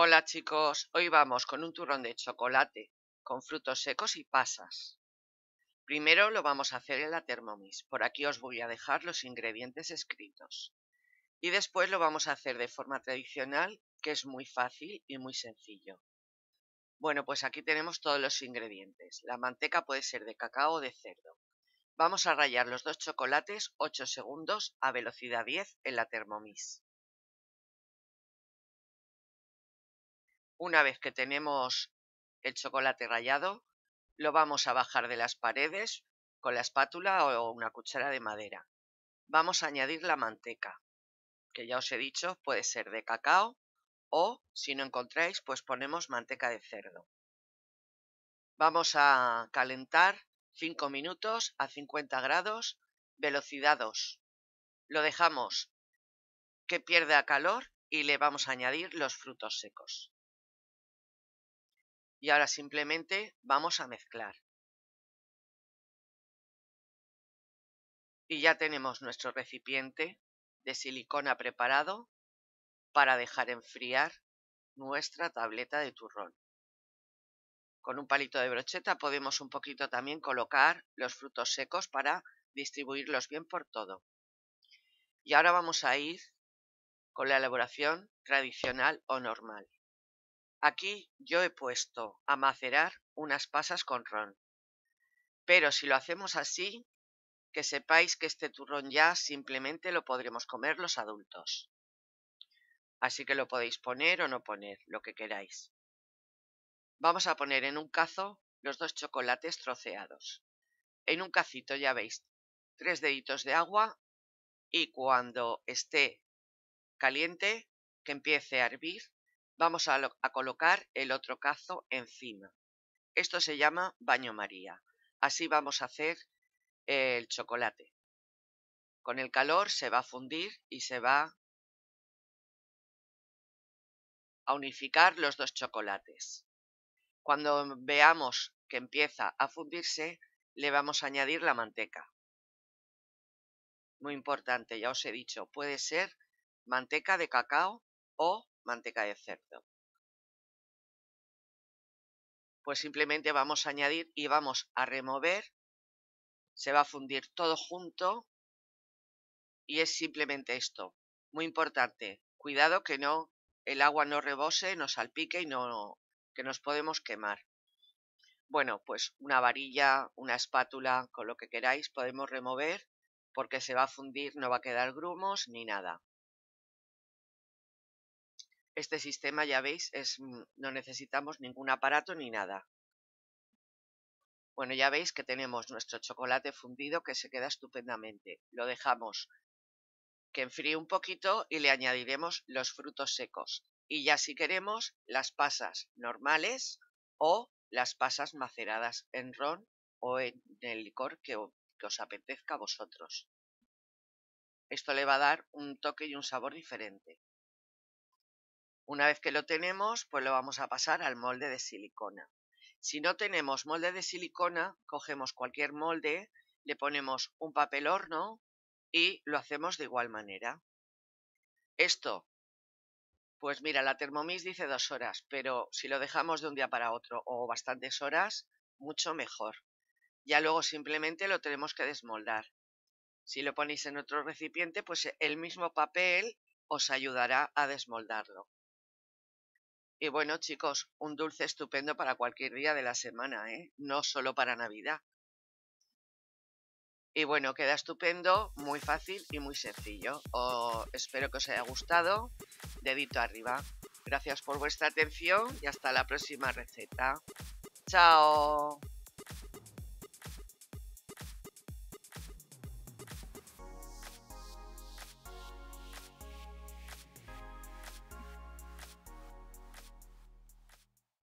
Hola chicos, hoy vamos con un turrón de chocolate con frutos secos y pasas. Primero lo vamos a hacer en la Thermomix, por aquí os voy a dejar los ingredientes escritos. Y después lo vamos a hacer de forma tradicional, que es muy fácil y muy sencillo. Bueno, pues aquí tenemos todos los ingredientes. La manteca puede ser de cacao o de cerdo. Vamos a rayar los dos chocolates 8 segundos a velocidad 10 en la Thermomix. Una vez que tenemos el chocolate rallado, lo vamos a bajar de las paredes con la espátula o una cuchara de madera. Vamos a añadir la manteca, que ya os he dicho puede ser de cacao o, si no encontráis, pues ponemos manteca de cerdo. Vamos a calentar 5 minutos a 50 grados, velocidad 2. Lo dejamos que pierda calor y le vamos a añadir los frutos secos y ahora simplemente vamos a mezclar. Y ya tenemos nuestro recipiente de silicona preparado para dejar enfriar nuestra tableta de turrón. Con un palito de brocheta podemos un poquito también colocar los frutos secos para distribuirlos bien por todo. Y ahora vamos a ir con la elaboración tradicional o normal. Aquí yo he puesto a macerar unas pasas con ron. Pero si lo hacemos así, que sepáis que este turrón ya simplemente lo podremos comer los adultos. Así que lo podéis poner o no poner, lo que queráis. Vamos a poner en un cazo los dos chocolates troceados. En un cacito ya veis tres deditos de agua y cuando esté caliente, que empiece a hervir, Vamos a, colocar el otro cazo encima. Esto se llama baño maría. Así vamos a hacer el chocolate. Con el calor se va a fundir y se va a unificar los dos chocolates. Cuando em, veamos que empieza a fundirse, le vamos a añadir la manteca. Muy importante, ya os he dicho, puede ser manteca de cacao o manteca de cerdo. Pues simplemente vamos a añadir y vamos a remover. Se va a fundir todo junto. Y es simplemente esto. Muy importante. Cuidado que no el agua no rebose, no salpique y no que nos podemos quemar. Bueno, pues una varilla, una espátula, con lo que queráis podemos remover porque se va a fundir, no va a quedar grumos ni nada. Este sistema, ya veis, es, mm, no necesitamos ningún aparato ni nada. Bueno, ya veis que tenemos nuestro chocolate fundido que se queda estupendamente. Lo dejamos que enfríe un poquito y le añadiremos los frutos secos. Y ya si queremos, las pasas normales o las pasas maceradas en ron o en el licor que, que os apetezca a vosotros. Esto le va a dar un toque y un sabor diferente. Una vez que lo tenemos, pues lo vamos a pasar al molde de silicona. Si no tenemos molde de silicona, cogemos cualquier molde, le ponemos un papel horno y lo hacemos de igual manera. Esto, pues mira, la Thermomix dice dos horas, pero si lo dejamos de un día para otro o bastantes horas, mucho mejor. Ya luego simplemente lo tenemos que desmoldar. Si lo ponéis en otro recipiente, pues el mismo papel os ayudará a desmoldarlo. Y bueno, chicos, un dulce estupendo para cualquier día de la semana, ¿eh? No solo para Navidad. Y bueno, queda estupendo, muy fácil y muy sencillo. espero que os haya gustado. Dedito arriba. Gracias por vuestra atención y hasta la próxima receta. ¡Chao!